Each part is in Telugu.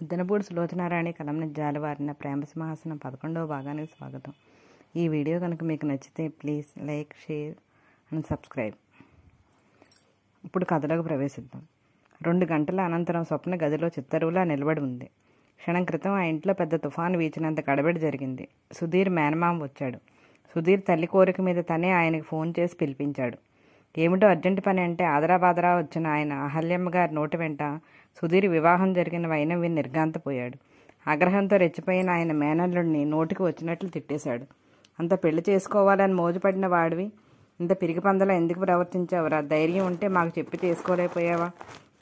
అద్దనపూడి సులోచనారాణి కలంని జాలవారిన ప్రేమ సింహాసనం పదకొండవ భాగానికి స్వాగతం ఈ వీడియో కనుక మీకు నచ్చితే please like share and subscribe ఇప్పుడు కథలోకి ప్రవేశిద్దాం రెండు గంటల అనంతరం స్వప్న గదిలో చిత్తరువులా నిలబడి ఉంది క్షణం క్రితం ఆ ఇంట్లో పెద్ద తుఫాను వీచినంత గడబడి జరిగింది సుధీర్ మేనమామ వచ్చాడు సుధీర్ తల్లి కోరిక మీద తనే ఆయనకు ఫోన్ చేసి పిలిపించాడు ఏమిటో అర్జెంటు పని అంటే ఆదరాబాదరా వచ్చిన ఆయన అహల్యమ్మ గారి నోటి వెంట సుధీర్ వివాహం జరిగిన వైనవి నిర్గాంతపోయాడు ఆగ్రహంతో రెచ్చిపోయిన ఆయన మేనల్లుడిని నోటికి వచ్చినట్లు తిట్టేశాడు అంత పెళ్లి చేసుకోవాలని మోజుపడిన వాడివి ఇంత పిరిగి పందలా ఎందుకు ప్రవర్తించావురా ధైర్యం ఉంటే మాకు చెప్పి తీసుకోలేకపోయావా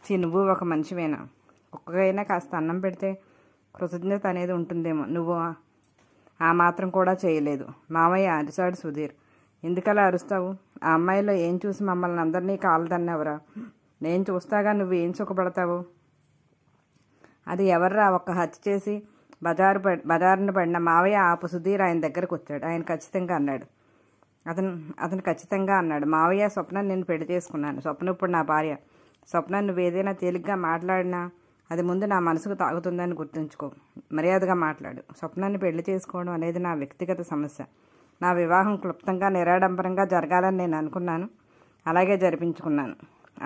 చి నువ్వు ఒక మనిషివేనా ఒక్కగైనా కాస్త అన్నం పెడితే కృతజ్ఞత అనేది ఉంటుందేమో నువ్వు ఆ మాత్రం కూడా చేయలేదు మావయ్య అరిసాడు సుధీర్ ఎందుకలా అరుస్తావు ఆ అమ్మాయిలో ఏం చూసి మమ్మల్ని అందరినీ కాలదన్నవరా నేను చూస్తాగా నువ్వు ఏం సుఖపడతావు అది ఎవర్రా ఒక్క హత్య చేసి బజారు బజారుని పడిన మావయ్య ఆపు సుధీర్ ఆయన దగ్గరకు వచ్చాడు ఆయన ఖచ్చితంగా అన్నాడు అతను అతను ఖచ్చితంగా అన్నాడు మావయ్య స్వప్న నేను పెళ్లి చేసుకున్నాను స్వప్న ఇప్పుడు నా భార్య స్వప్న ఏదైనా తేలిగ్గా మాట్లాడినా అది ముందు నా మనసుకు తాగుతుందని గుర్తుంచుకో మర్యాదగా మాట్లాడు స్వప్నాన్ని పెళ్లి చేసుకోవడం అనేది నా వ్యక్తిగత సమస్య నా వివాహం క్లుప్తంగా నిరాడంబరంగా జరగాలని నేను అనుకున్నాను అలాగే జరిపించుకున్నాను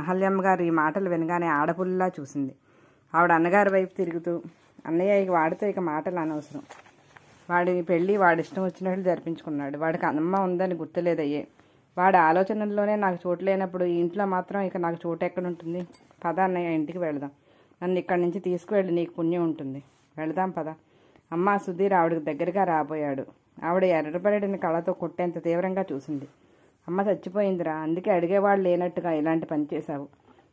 అహల్యమ్మ గారు ఈ మాటలు వినగానే ఆడపుల్లిలా చూసింది ఆవిడ అన్నగారి వైపు తిరుగుతూ అన్నయ్య ఇక వాడితే ఇక మాటలు అనవసరం వాడి పెళ్ళి వాడి ఇష్టం వచ్చినట్లు జరిపించుకున్నాడు వాడికి అమ్మ ఉందని గుర్తులేదయ్యే వాడి ఆలోచనల్లోనే నాకు చోటు లేనప్పుడు ఇంట్లో మాత్రం ఇక నాకు చోటు ఎక్కడ ఉంటుంది పద అన్నయ్య ఇంటికి వెళదాం నన్ను ఇక్కడి నుంచి తీసుకువెళ్ళి నీకు పుణ్యం ఉంటుంది వెళదాం పద అమ్మ సుధీర్ ఆవిడకి దగ్గరగా రాబోయాడు ఆవిడ ఎర్రబడని కళ్ళతో కొట్టేంత తీవ్రంగా చూసింది అమ్మ చచ్చిపోయిందిరా అందుకే అడిగేవాడు లేనట్టుగా ఇలాంటి పని చేశావు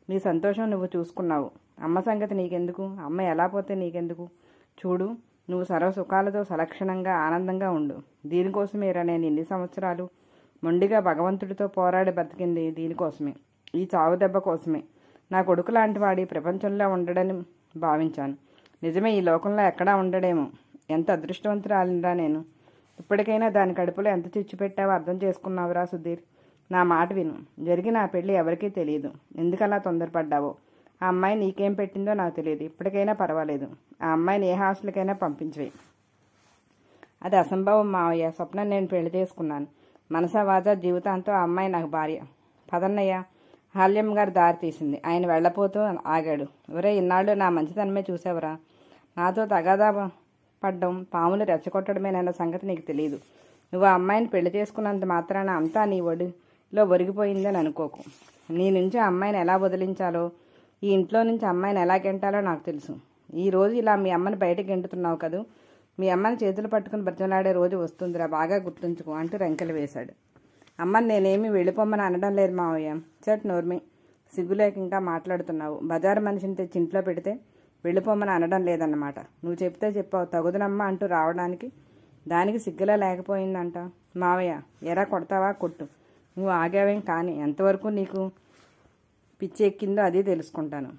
నీ సంతోషం నువ్వు చూసుకున్నావు అమ్మ సంగతి నీకెందుకు అమ్మ ఎలా పోతే నీకెందుకు చూడు నువ్వు సర్వసుఖాలతో సలక్షణంగా ఆనందంగా ఉండు దీనికోసమేరా నేను ఎన్ని సంవత్సరాలు మొండిగా భగవంతుడితో పోరాడి బతికింది దీనికోసమే ఈ చావు దెబ్బ కోసమే నా కొడుకు లాంటి వాడి ప్రపంచంలో ఉండడని భావించాను నిజమే ఈ లోకంలో ఎక్కడా ఉండడేమో ఎంత అదృష్టవంతురాలినరా నేను ఇప్పటికైనా దాని కడుపులో ఎంత చిచ్చు పెట్టావో అర్థం చేసుకున్నావురా సుధీర్ నా మాట విను జరిగిన ఆ పెళ్ళి ఎవరికీ తెలియదు ఎందుకలా తొందరపడ్డావో ఆ అమ్మాయి నీకేం పెట్టిందో నాకు తెలియదు ఇప్పటికైనా పర్వాలేదు ఆ అమ్మాయిని ఏ హాస్టల్కైనా పంపించవే అది అసంభవం మావయ్య స్వప్న నేను పెళ్లి చేసుకున్నాను మనసవాజ జీవితాంతో ఆ అమ్మాయి నాకు భార్య పదన్నయ్య హాల్యం గారు దారి తీసింది ఆయన వెళ్ళపోతూ ఆగాడు ఒరే ఇన్నాళ్ళు నా మంచితనమే చూసావరా నాతో తగాదా పడ్డం పాములు రెచ్చగొట్టడమేనన్న సంగతి నీకు తెలియదు నువ్వు ఆ అమ్మాయిని పెళ్లి చేసుకున్నంత మాత్రాన అంతా నీ ఒడిలో ఒరిగిపోయిందని అనుకోకు నీ నుంచి ఆ అమ్మాయిని ఎలా వదిలించాలో ఈ ఇంట్లో నుంచి అమ్మాయిని ఎలా గెంటాలో నాకు తెలుసు ఈ రోజు ఇలా మీ అమ్మని బయటకు గెంటుతున్నావు కదూ మీ అమ్మని చేతులు పట్టుకుని బ్రతిమలాడే రోజు వస్తుందిరా బాగా గుర్తుంచుకో అంటూ రెంకెలు వేశాడు అమ్మని నేనేమి వెళ్ళిపోమని అనడం లేదు మావయ్య చట్ నోర్మి సిగ్గులేక ఇంకా మాట్లాడుతున్నావు బజారు మనిషిని తెచ్చి ఇంట్లో పెడితే వెళ్ళిపోమని అనడం లేదన్నమాట నువ్వు చెప్తే చెప్పావు తగుదనమ్మా అంటూ రావడానికి దానికి సిగ్గులా లేకపోయిందంట మావయ్య ఎరా కొడతావా కొట్టు నువ్వు ఆగావేం కానీ ఎంతవరకు నీకు పిచ్చి ఎక్కిందో అది తెలుసుకుంటాను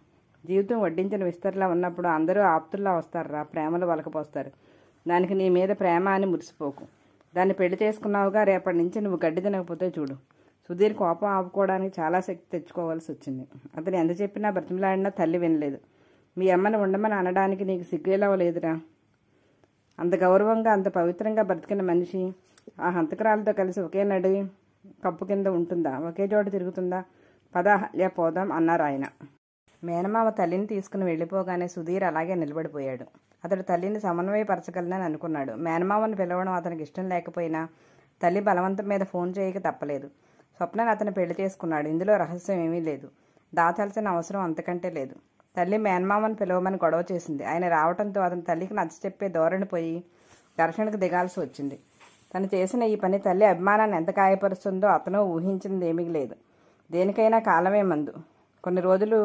జీవితం వడ్డించిన విస్తరలా ఉన్నప్పుడు అందరూ ఆప్తుల్లా వస్తారా ప్రేమలు వలకపోస్తారు దానికి నీ మీద ప్రేమ అని మురిసిపోకు దాన్ని పెళ్లి చేసుకున్నావుగా రేపటి నుంచి నువ్వు గడ్డి తినకపోతే చూడు సుధీర్ కోపం ఆపుకోవడానికి చాలా శక్తి తెచ్చుకోవాల్సి వచ్చింది అతను ఎంత చెప్పినా బ్రతిమలాడినా తల్లి వినలేదు మీ అమ్మను ఉండమని అనడానికి నీకు సిగ్గేలవ్వలేదురా అంత గౌరవంగా అంత పవిత్రంగా బ్రతికిన మనిషి ఆ హంతకరాలతో కలిసి ఒకే నడి కప్పు కింద ఉంటుందా ఒకే చోట తిరుగుతుందా పదాహల్యా పోదాం అన్నారు ఆయన మేనమామ తల్లిని తీసుకుని వెళ్ళిపోగానే సుధీర్ అలాగే నిలబడిపోయాడు అతడు తల్లిని సమన్వయపరచగలనని అనుకున్నాడు మేనమామను పిలవడం అతనికి ఇష్టం లేకపోయినా తల్లి బలవంతం మీద ఫోన్ చేయక తప్పలేదు స్వప్నని అతను పెళ్లి చేసుకున్నాడు ఇందులో రహస్యం ఏమీ లేదు దాచాల్సిన అవసరం అంతకంటే లేదు తల్లి మేనమామని పిలవమని గొడవ చేసింది ఆయన రావడంతో అతని తల్లికి నచ్చచెప్పే ధోరణి పోయి ఘర్షణకు దిగాల్సి వచ్చింది తను చేసిన ఈ పని తల్లి అభిమానాన్ని ఎంత గాయపరుస్తుందో అతను ఊహించింది ఏమీ లేదు దేనికైనా కాలమే మందు కొన్ని రోజులు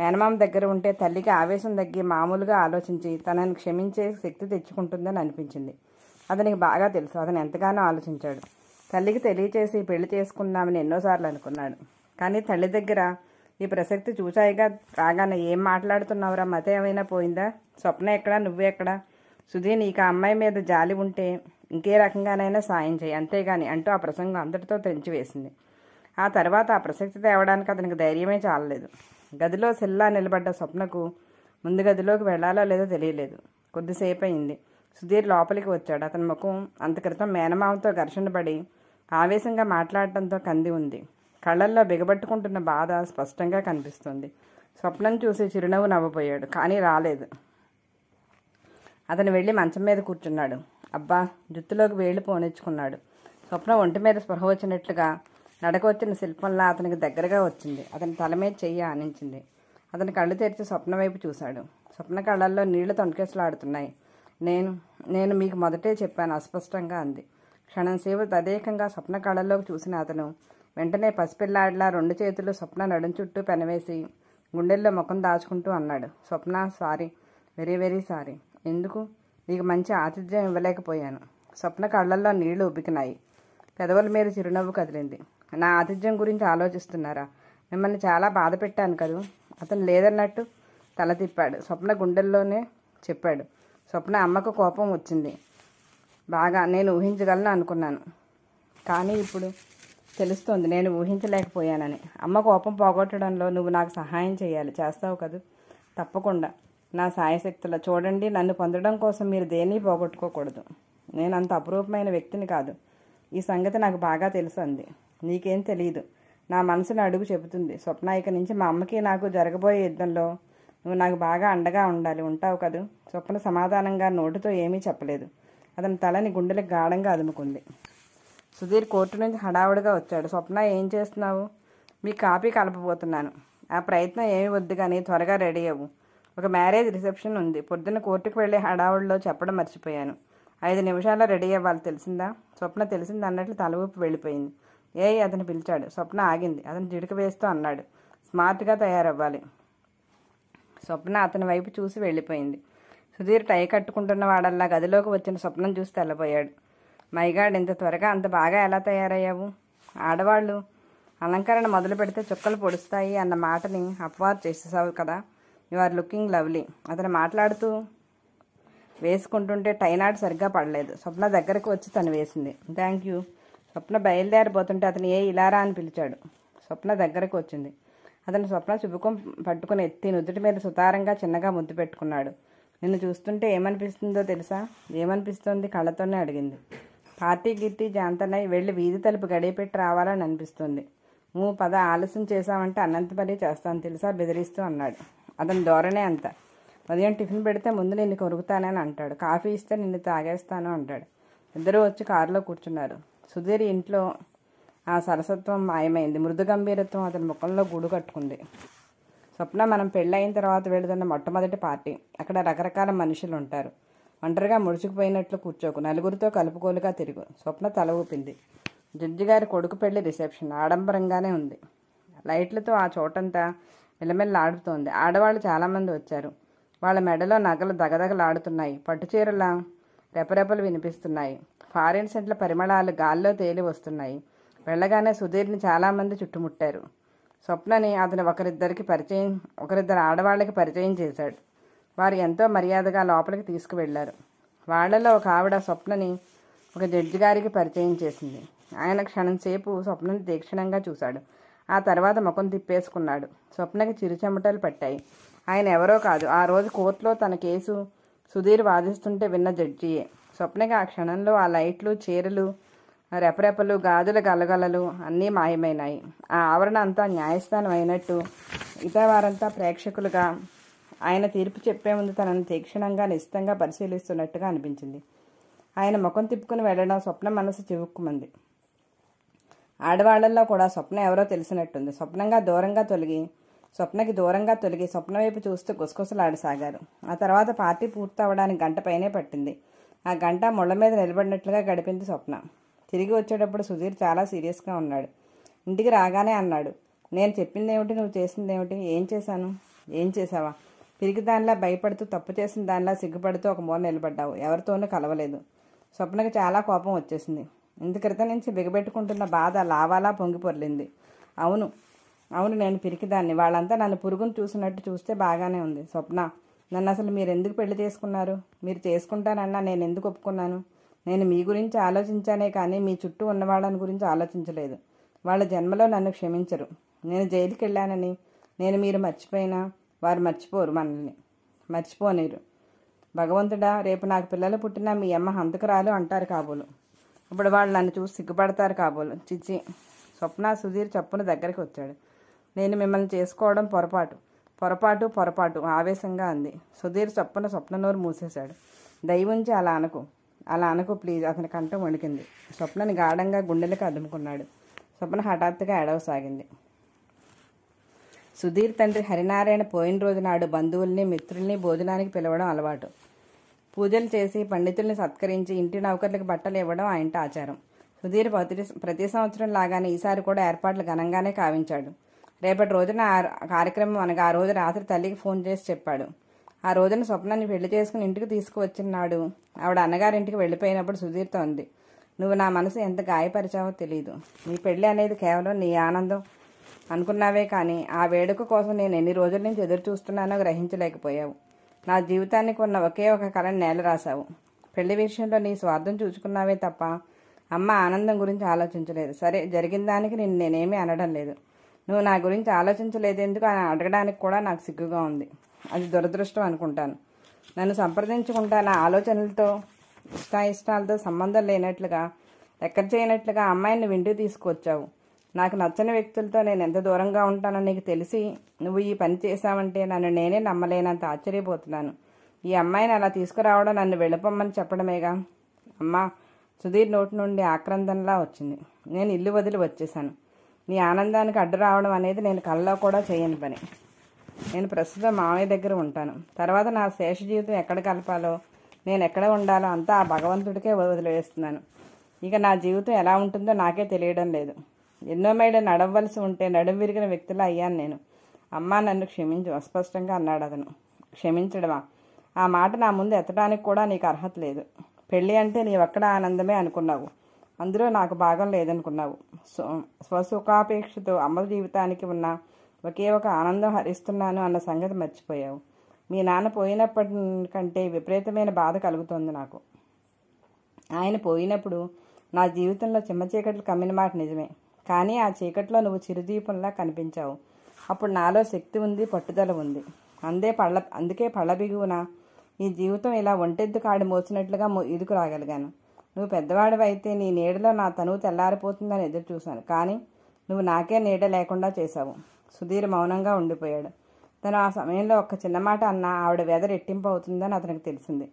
మేనమామ దగ్గర ఉంటే తల్లికి ఆవేశం తగ్గి మామూలుగా ఆలోచించి తనని క్షమించే శక్తి తెచ్చుకుంటుందని అనిపించింది అతనికి బాగా తెలుసు అతను ఎంతగానో ఆలోచించాడు తల్లికి తెలియచేసి పెళ్లి చేసుకుందామని ఎన్నోసార్లు అనుకున్నాడు కానీ తల్లి దగ్గర ఈ ప్రసక్తి చూశాయిగా రాగానే ఏం మాట్లాడుతున్నావురా మత ఏమైనా పోయిందా స్వప్న ఎక్కడా నువ్వెక్కడా సుధీ నీకు ఆ అమ్మాయి మీద జాలి ఉంటే ఇంకే రకంగానైనా సాయం చేయి అంతేగాని అంటూ ఆ ప్రసంగం తెంచి తెంచివేసింది ఆ తర్వాత ఆ ప్రసక్తి తేవడానికి అతనికి ధైర్యమే చాలలేదు గదిలో సెల్లా నిలబడ్డ స్వప్నకు ముందు గదిలోకి వెళ్లాలో లేదో తెలియలేదు కొద్దిసేపు అయింది సుధీర్ లోపలికి వచ్చాడు అతని ముఖం అంత క్రితం మేనమామతో ఘర్షణ పడి ఆవేశంగా మాట్లాడటంతో కంది ఉంది కళ్ళల్లో బిగబట్టుకుంటున్న బాధ స్పష్టంగా కనిపిస్తుంది స్వప్నం చూసి చిరునవ్వు నవ్వబోయాడు కానీ రాలేదు అతను వెళ్ళి మంచం మీద కూర్చున్నాడు అబ్బా జుత్తులోకి వేళ్ళు పోనిచ్చుకున్నాడు స్వప్నం ఒంటి మీద స్పృహ వచ్చినట్లుగా నడక వచ్చిన శిల్పంలా అతనికి దగ్గరగా వచ్చింది అతని తల మీద చెయ్యి ఆనించింది అతని కళ్ళు తెరిచి స్వప్న వైపు చూశాడు స్వప్న కళ్ళల్లో నీళ్లు తొనకేసలాడుతున్నాయి నేను నేను మీకు మొదటే చెప్పాను అస్పష్టంగా అంది క్షణంసేపు తదేకంగా స్వప్న కళ్ళల్లోకి చూసిన అతను వెంటనే పసిపిల్లాడిలా రెండు చేతులు స్వప్న నడుం చుట్టూ పెనవేసి గుండెల్లో ముఖం దాచుకుంటూ అన్నాడు Swapna sorry very very sorry ఎందుకు నీకు మంచి ఆతిథ్యం ఇవ్వలేకపోయాను స్వప్న కళ్ళల్లో నీళ్లు ఉబ్బికినాయి పెదవుల మీద చిరునవ్వు కదిలింది నా ఆతిథ్యం గురించి ఆలోచిస్తున్నారా మిమ్మల్ని చాలా బాధ పెట్టాను కదూ అతను లేదన్నట్టు తల తిప్పాడు స్వప్న గుండెల్లోనే చెప్పాడు స్వప్న అమ్మకు కోపం వచ్చింది బాగా నేను ఊహించగలను అనుకున్నాను కానీ ఇప్పుడు తెలుస్తోంది నేను ఊహించలేకపోయానని అమ్మ కోపం పోగొట్టడంలో నువ్వు నాకు సహాయం చేయాలి చేస్తావు కదా తప్పకుండా నా సాయశక్తుల చూడండి నన్ను పొందడం కోసం మీరు దేన్ని పోగొట్టుకోకూడదు నేను అంత అపురూపమైన వ్యక్తిని కాదు ఈ సంగతి నాకు బాగా తెలుసు అంది నీకేం తెలియదు నా మనసును అడుగు చెబుతుంది స్వప్నాయిక నుంచి మా అమ్మకి నాకు జరగబోయే యుద్ధంలో నువ్వు నాకు బాగా అండగా ఉండాలి ఉంటావు కదా స్వప్న సమాధానంగా నోటితో ఏమీ చెప్పలేదు అతని తలని గుండెలకు గాఢంగా అదుముకుంది సుధీర్ కోర్టు నుంచి హడావుడిగా వచ్చాడు స్వప్న ఏం చేస్తున్నావు మీ కాపీ కలపబోతున్నాను ఆ ప్రయత్నం ఏమి వద్దు కానీ త్వరగా రెడీ అవ్వు ఒక మ్యారేజ్ రిసెప్షన్ ఉంది పొద్దున్న కోర్టుకు వెళ్ళే హడావుడిలో చెప్పడం మర్చిపోయాను ఐదు నిమిషాల్లో రెడీ అవ్వాలి తెలిసిందా స్వప్న తెలిసింది అన్నట్లు తల ఊపి వెళ్ళిపోయింది ఏ అతను పిలిచాడు స్వప్న ఆగింది అతను జిడుక వేస్తూ అన్నాడు స్మార్ట్గా తయారవ్వాలి స్వప్న అతని వైపు చూసి వెళ్ళిపోయింది సుధీర్ టై కట్టుకుంటున్న వాడల్లా గదిలోకి వచ్చిన స్వప్నం చూసి తెల్లబోయాడు మైగాడ్ ఇంత త్వరగా అంత బాగా ఎలా తయారయ్యావు ఆడవాళ్ళు అలంకరణ మొదలు పెడితే చుక్కలు పొడుస్తాయి అన్న మాటని అపవాదు చేసేసావు కదా యు ఆర్ లుకింగ్ లవ్లీ అతను మాట్లాడుతూ వేసుకుంటుంటే టైనాట్ సరిగ్గా పడలేదు స్వప్న దగ్గరకు వచ్చి తను వేసింది థ్యాంక్ యూ స్వప్న బయలుదేరిపోతుంటే అతను ఏ ఇలారా అని పిలిచాడు స్వప్న దగ్గరకు వచ్చింది అతను స్వప్న శుభకం పట్టుకుని ఎత్తి నుదుటి మీద సుతారంగా చిన్నగా ముద్దు పెట్టుకున్నాడు నిన్ను చూస్తుంటే ఏమనిపిస్తుందో తెలుసా ఏమనిపిస్తోంది కళ్ళతోనే అడిగింది పార్టీ గిట్టి జాంతనై వెళ్ళి వీధి తలుపు గడియపెట్టి రావాలని అనిపిస్తుంది నువ్వు పద ఆలస్యం చేశావంటే అనంత చేస్తాను తెలుసా బెదిరిస్తూ అన్నాడు అతని ధోరణే అంత ఉదయం టిఫిన్ పెడితే ముందు నిన్ను కొరుకుతానని అంటాడు కాఫీ ఇస్తే నిన్ను తాగేస్తాను అంటాడు ఇద్దరూ వచ్చి కారులో కూర్చున్నారు సుధీర్ ఇంట్లో ఆ సరసత్వం మాయమైంది మృదు గంభీరత్వం అతని ముఖంలో గూడు కట్టుకుంది స్వప్న మనం పెళ్ళైన తర్వాత వెళుతున్న మొట్టమొదటి పార్టీ అక్కడ రకరకాల మనుషులు ఉంటారు ఒంటరిగా ముడుచుకుపోయినట్లు కూర్చోకు నలుగురితో కలుపుకోలుగా తిరుగు స్వప్న తల ఊపింది జడ్జి గారి కొడుకు పెళ్లి రిసెప్షన్ ఆడంబరంగానే ఉంది లైట్లతో ఆ చోటంతా ఆడుతోంది ఆడవాళ్ళు చాలామంది వచ్చారు వాళ్ళ మెడలో నగలు దగదగలాడుతున్నాయి పట్టుచీరల రెపరెపలు వినిపిస్తున్నాయి ఫారిన్ సెంట్ల పరిమళాలు గాల్లో తేలి వస్తున్నాయి వెళ్ళగానే సుధీర్ని చాలామంది చుట్టుముట్టారు స్వప్నని అతను ఒకరిద్దరికి పరిచయం ఒకరిద్దరు ఆడవాళ్ళకి పరిచయం చేశాడు వారు ఎంతో మర్యాదగా లోపలికి తీసుకువెళ్లారు వాళ్లలో ఒక ఆవిడ స్వప్నని ఒక జడ్జి గారికి పరిచయం చేసింది ఆయన క్షణంసేపు స్వప్నని తీక్షణంగా చూశాడు ఆ తర్వాత ముఖం తిప్పేసుకున్నాడు స్వప్నకి చిరుచెమటలు పట్టాయి ఆయన ఎవరో కాదు ఆ రోజు కోర్టులో తన కేసు సుధీర్ వాదిస్తుంటే విన్న జడ్జియే స్వప్నకి ఆ క్షణంలో ఆ లైట్లు చీరలు రెపరెపలు గాజుల గలగలలు అన్నీ మాయమైనాయి ఆ ఆవరణ అంతా న్యాయస్థానం అయినట్టు ఇతర వారంతా ప్రేక్షకులుగా ఆయన తీర్పు చెప్పే ముందు తనను తీక్షణంగా నిశ్చితంగా పరిశీలిస్తున్నట్టుగా అనిపించింది ఆయన ముఖం తిప్పుకుని వెళ్ళడం స్వప్న మనసు చివుక్కుమంది ఆడవాళ్లలో కూడా స్వప్న ఎవరో తెలిసినట్టుంది స్వప్నంగా దూరంగా తొలగి స్వప్నకి దూరంగా తొలగి స్వప్న వైపు చూస్తూ గుసగుసలాడసాగారు ఆ తర్వాత పార్టీ పూర్తవడానికి గంట పైనే పట్టింది ఆ గంట ముళ్ళ మీద నిలబడినట్లుగా గడిపింది స్వప్న తిరిగి వచ్చేటప్పుడు సుధీర్ చాలా సీరియస్గా ఉన్నాడు ఇంటికి రాగానే అన్నాడు నేను చెప్పిందేమిటి నువ్వు చేసిందేమిటి ఏం చేశాను ఏం చేసావా పిరిగి దానిలా భయపడుతూ తప్పు చేసిన దానిలా సిగ్గుపడుతూ ఒక మూల నిలబడ్డావు ఎవరితోనూ కలవలేదు స్వప్నకు చాలా కోపం వచ్చేసింది ఇంత క్రితం నుంచి బిగబెట్టుకుంటున్న బాధ లావాలా పొంగి పొర్లింది అవును అవును నేను పిరికిదాన్ని వాళ్ళంతా నన్ను పురుగును చూసినట్టు చూస్తే బాగానే ఉంది స్వప్న నన్ను అసలు మీరు ఎందుకు పెళ్లి చేసుకున్నారు మీరు చేసుకుంటానన్నా నేను ఎందుకు ఒప్పుకున్నాను నేను మీ గురించి ఆలోచించానే కానీ మీ చుట్టూ ఉన్న వాళ్ళని గురించి ఆలోచించలేదు వాళ్ళ జన్మలో నన్ను క్షమించరు నేను జైలుకి వెళ్ళానని నేను మీరు మర్చిపోయినా వారు మర్చిపోరు మనల్ని మర్చిపోనేరు భగవంతుడా రేపు నాకు పిల్లలు పుట్టినా మీ అమ్మ హంతకురాలు అంటారు కాబోలు ఇప్పుడు వాళ్ళు నన్ను చూసి సిగ్గుపడతారు కాబోలు చిచ్చి స్వప్న సుధీర్ చప్పున దగ్గరికి వచ్చాడు నేను మిమ్మల్ని చేసుకోవడం పొరపాటు పొరపాటు పొరపాటు ఆవేశంగా అంది సుధీర్ చప్పున నోరు మూసేశాడు దయవుంచి అలా అనకు అలా అనకు ప్లీజ్ అతని కంఠం వణికింది స్వప్నని గాఢంగా గుండెలకు అదుముకున్నాడు స్వప్న హఠాత్తుగా ఎడవసాగింది సుధీర్ తండ్రి హరినారాయణ పోయిన రోజు నాడు బంధువుల్ని మిత్రుల్ని భోజనానికి పిలవడం అలవాటు పూజలు చేసి పండితుల్ని సత్కరించి ఇంటి నౌకర్లకు బట్టలు ఇవ్వడం ఆ ఇంటి ఆచారం సుధీర్ ప్రతి సంవత్సరం లాగానే ఈసారి కూడా ఏర్పాట్లు ఘనంగానే కావించాడు రేపటి రోజున ఆ కార్యక్రమం అనగా ఆ రోజు రాత్రి తల్లికి ఫోన్ చేసి చెప్పాడు ఆ రోజున స్వప్నాన్ని పెళ్లి చేసుకుని ఇంటికి తీసుకువచ్చినాడు ఆవిడ అన్నగారింటికి వెళ్ళిపోయినప్పుడు సుధీర్తో ఉంది నువ్వు నా మనసు ఎంత గాయపరిచావో తెలియదు నీ పెళ్ళి అనేది కేవలం నీ ఆనందం అనుకున్నావే కానీ ఆ వేడుక కోసం నేను ఎన్ని రోజుల నుంచి ఎదురు చూస్తున్నానో గ్రహించలేకపోయావు నా జీవితానికి ఉన్న ఒకే ఒక కళ నేల రాశావు పెళ్లి విషయంలో నీ స్వార్థం చూసుకున్నావే తప్ప అమ్మ ఆనందం గురించి ఆలోచించలేదు సరే జరిగిన దానికి నేను నేనేమీ అనడం లేదు నువ్వు నా గురించి ఆలోచించలేదెందుకు ఆయన అడగడానికి కూడా నాకు సిగ్గుగా ఉంది అది దురదృష్టం అనుకుంటాను నన్ను సంప్రదించుకుంటా నా ఆలోచనలతో ఇష్టాయిష్టాలతో సంబంధం లేనట్లుగా లెక్క చేయనట్లుగా అమ్మాయిని వింటూ తీసుకొచ్చావు నాకు నచ్చని వ్యక్తులతో నేను ఎంత దూరంగా ఉంటానో నీకు తెలిసి నువ్వు ఈ పని చేశావంటే నన్ను నేనే నమ్మలేనంత ఆశ్చర్యపోతున్నాను ఈ అమ్మాయిని అలా తీసుకురావడం నన్ను వెళ్ళిపోమ్మని చెప్పడమేగా అమ్మా సుధీర్ నోటి నుండి ఆక్రందంలా వచ్చింది నేను ఇల్లు వదిలి వచ్చేశాను నీ ఆనందానికి అడ్డు రావడం అనేది నేను కళ్ళలో కూడా చేయని పని నేను ప్రస్తుతం మామయ్య దగ్గర ఉంటాను తర్వాత నా శేష జీవితం ఎక్కడ కలపాలో నేను ఎక్కడ ఉండాలో అంతా ఆ భగవంతుడికే వదిలివేస్తున్నాను ఇక నా జీవితం ఎలా ఉంటుందో నాకే తెలియడం లేదు ఎన్నో మేడ నడవలసి ఉంటే నడుం విరిగిన వ్యక్తిలా అయ్యాను నేను అమ్మ నన్ను క్షమించు అస్పష్టంగా అన్నాడు అతను క్షమించడమా ఆ మాట నా ముందు ఎత్తడానికి కూడా నీకు అర్హత లేదు పెళ్ళి అంటే ఒక్కడ ఆనందమే అనుకున్నావు అందులో నాకు భాగం లేదనుకున్నావు స్వసుఖాపేక్షతో అమ్మ జీవితానికి ఉన్న ఒకే ఒక ఆనందం హరిస్తున్నాను అన్న సంగతి మర్చిపోయావు మీ నాన్న పోయినప్పటి కంటే విపరీతమైన బాధ కలుగుతోంది నాకు ఆయన పోయినప్పుడు నా జీవితంలో చిమ్మచీకట్లు కమ్మిన మాట నిజమే కానీ ఆ చీకట్లో నువ్వు చిరుదీపంలా కనిపించావు అప్పుడు నాలో శక్తి ఉంది పట్టుదల ఉంది అందే పళ్ళ అందుకే పళ్ళ బిగువున ఈ జీవితం ఇలా ఒంటెద్దు కాడి మోసినట్లుగా ఇదుకు రాగలిగాను నువ్వు పెద్దవాడివైతే నీ నీడలో నా తనువు తెల్లారిపోతుందని ఎదురు చూశాను కానీ నువ్వు నాకే నీడ లేకుండా చేశావు సుధీర్ మౌనంగా ఉండిపోయాడు తను ఆ సమయంలో ఒక్క చిన్న మాట అన్న ఆవిడ వెదర్ ఎట్టింపు అవుతుందని అతనికి తెలిసింది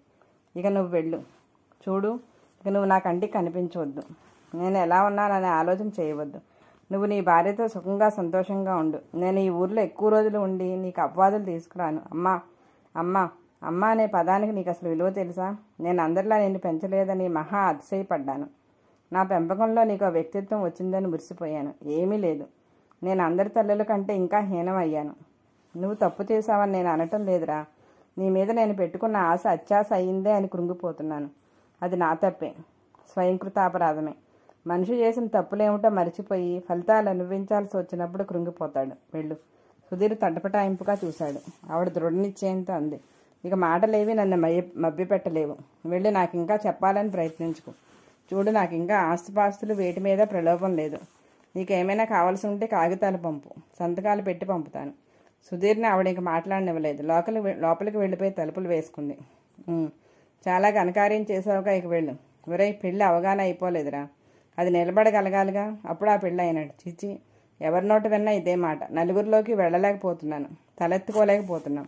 ఇక నువ్వు వెళ్ళు చూడు ఇక నువ్వు నా కంటికి కనిపించవద్దు నేను ఎలా ఉన్నాననే ఆలోచన చేయవద్దు నువ్వు నీ భార్యతో సుఖంగా సంతోషంగా ఉండు నేను ఈ ఊర్లో ఎక్కువ రోజులు ఉండి నీకు అపవాదులు తీసుకురాను అమ్మా అమ్మా అమ్మ అనే పదానికి నీకు అసలు విలువ తెలుసా నేను అందరిలా నిన్ను పెంచలేదని మహా అతిశయపడ్డాను నా పెంపకంలో నీకు వ్యక్తిత్వం వచ్చిందని మురిసిపోయాను ఏమీ లేదు నేను అందరి తల్లుల కంటే ఇంకా హీనం అయ్యాను నువ్వు తప్పు చేశావని నేను అనటం లేదురా నీ మీద నేను పెట్టుకున్న ఆశ అత్యాశ అయ్యిందే అని కృంగిపోతున్నాను అది నా తప్పే స్వయంకృతాపరాధమే మనిషి చేసిన తప్పులేమిటో మర్చిపోయి ఫలితాలు అనుభవించాల్సి వచ్చినప్పుడు కృంగిపోతాడు వెళ్ళు సుధీర్ తటపటాయింపుగా చూశాడు ఆవిడ దృఢనిశ్చయంతో అంది ఇక మాటలేవి నన్ను మయ్య మభ్యపెట్టలేవు వెళ్ళి నాకు ఇంకా చెప్పాలని ప్రయత్నించుకు చూడు నాకు ఇంకా ఆస్తిపాస్తులు వేటి మీద ప్రలోభం లేదు నీకేమైనా కావాల్సి ఉంటే కాగితాలు పంపు సంతకాలు పెట్టి పంపుతాను సుధీర్ని ఆవిడ ఇంక మాట్లాడనివ్వలేదు లోపలికి లోపలికి వెళ్ళిపోయి తలుపులు వేసుకుంది చాలా ఘనకార్యం చేసావుగా ఇక వెళ్ళు ఒరే పెళ్ళి అవగాహన అయిపోలేదురా అది నిలబడగలగాలిగా అప్పుడు ఆ పెళ్ళి అయినాడు చిచ్చి ఎవరి నోట విన్నా ఇదే మాట నలుగురిలోకి వెళ్ళలేకపోతున్నాను తలెత్తుకోలేకపోతున్నాం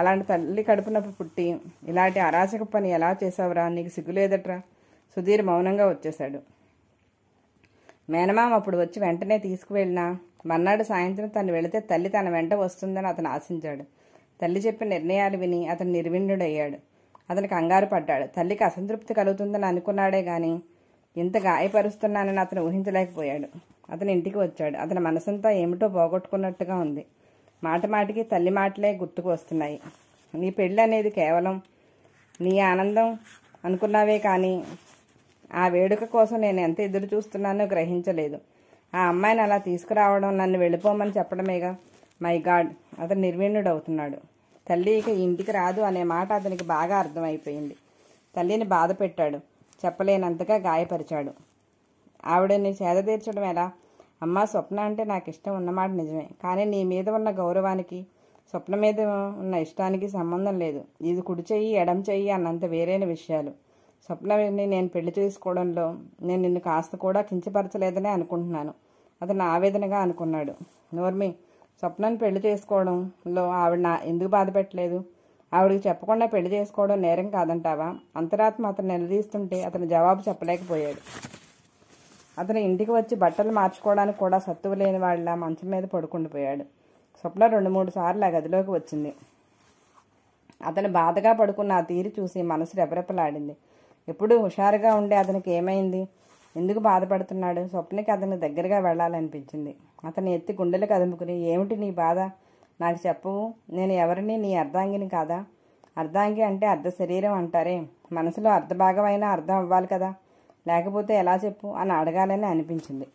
అలాంటి తల్లి కడుపునొప్పి పుట్టి ఇలాంటి అరాచక పని ఎలా చేసావురా నీకు సిగ్గులేదట్రా సుధీర్ మౌనంగా వచ్చేశాడు మేనమామ అప్పుడు వచ్చి వెంటనే తీసుకువెళ్ళినా మర్నాడు సాయంత్రం తను వెళితే తల్లి తన వెంట వస్తుందని అతను ఆశించాడు తల్లి చెప్పిన నిర్ణయాలు విని అతను నిర్విణ్యుడయ్యాడు అతనికి కంగారు పడ్డాడు తల్లికి అసంతృప్తి కలుగుతుందని అనుకున్నాడే కానీ ఇంత గాయపరుస్తున్నానని అతను ఊహించలేకపోయాడు అతను ఇంటికి వచ్చాడు అతని మనసంతా ఏమిటో పోగొట్టుకున్నట్టుగా ఉంది మాట మాటికి తల్లి మాటలే గుర్తుకు వస్తున్నాయి నీ పెళ్ళి అనేది కేవలం నీ ఆనందం అనుకున్నావే కానీ ఆ వేడుక కోసం నేను ఎంత ఎదురు చూస్తున్నానో గ్రహించలేదు ఆ అమ్మాయిని అలా తీసుకురావడం నన్ను వెళ్ళిపోమని చెప్పడమేగా మై గాడ్ అతను నిర్వీణుడు అవుతున్నాడు తల్లి ఇక ఇంటికి రాదు అనే మాట అతనికి బాగా అర్థమైపోయింది తల్లిని బాధ పెట్టాడు చెప్పలేనంతగా గాయపరిచాడు ఆవిడని తీర్చడం ఎలా అమ్మ స్వప్న అంటే నాకు ఇష్టం ఉన్నమాట నిజమే కానీ నీ మీద ఉన్న గౌరవానికి స్వప్న మీద ఉన్న ఇష్టానికి సంబంధం లేదు ఇది కుడి చెయ్యి ఎడం చెయ్యి అన్నంత వేరైన విషయాలు స్వప్నని నేను పెళ్లి చేసుకోవడంలో నేను నిన్ను కాస్త కూడా కించపరచలేదని అనుకుంటున్నాను అతను ఆవేదనగా అనుకున్నాడు నోర్మి స్వప్నని పెళ్లి చేసుకోవడంలో ఆవిడ నా ఎందుకు బాధ పెట్టలేదు ఆవిడకి చెప్పకుండా పెళ్లి చేసుకోవడం నేరం కాదంటావా అంతరాత్మ అతను నిలదీస్తుంటే అతను జవాబు చెప్పలేకపోయాడు అతను ఇంటికి వచ్చి బట్టలు మార్చుకోవడానికి కూడా సత్తువు లేని వాళ్ళ మంచం మీద పడుకుండిపోయాడు స్వప్న రెండు మూడు సార్లు ఆ గదిలోకి వచ్చింది అతను బాధగా పడుకున్న ఆ తీరు చూసి మనసు రెపరెపలాడింది ఎప్పుడు హుషారుగా ఉండే అతనికి ఏమైంది ఎందుకు బాధపడుతున్నాడు స్వప్నకి అతను దగ్గరగా వెళ్ళాలనిపించింది అతను ఎత్తి గుండెలు కదుముకుని ఏమిటి నీ బాధ నాకు చెప్పు నేను ఎవరిని నీ అర్ధాంగిని కాదా అర్ధాంగి అంటే అర్ధ శరీరం అంటారే మనసులో అర్ధభాగమైనా అర్థం అవ్వాలి కదా లేకపోతే ఎలా చెప్పు అని అడగాలని అనిపించింది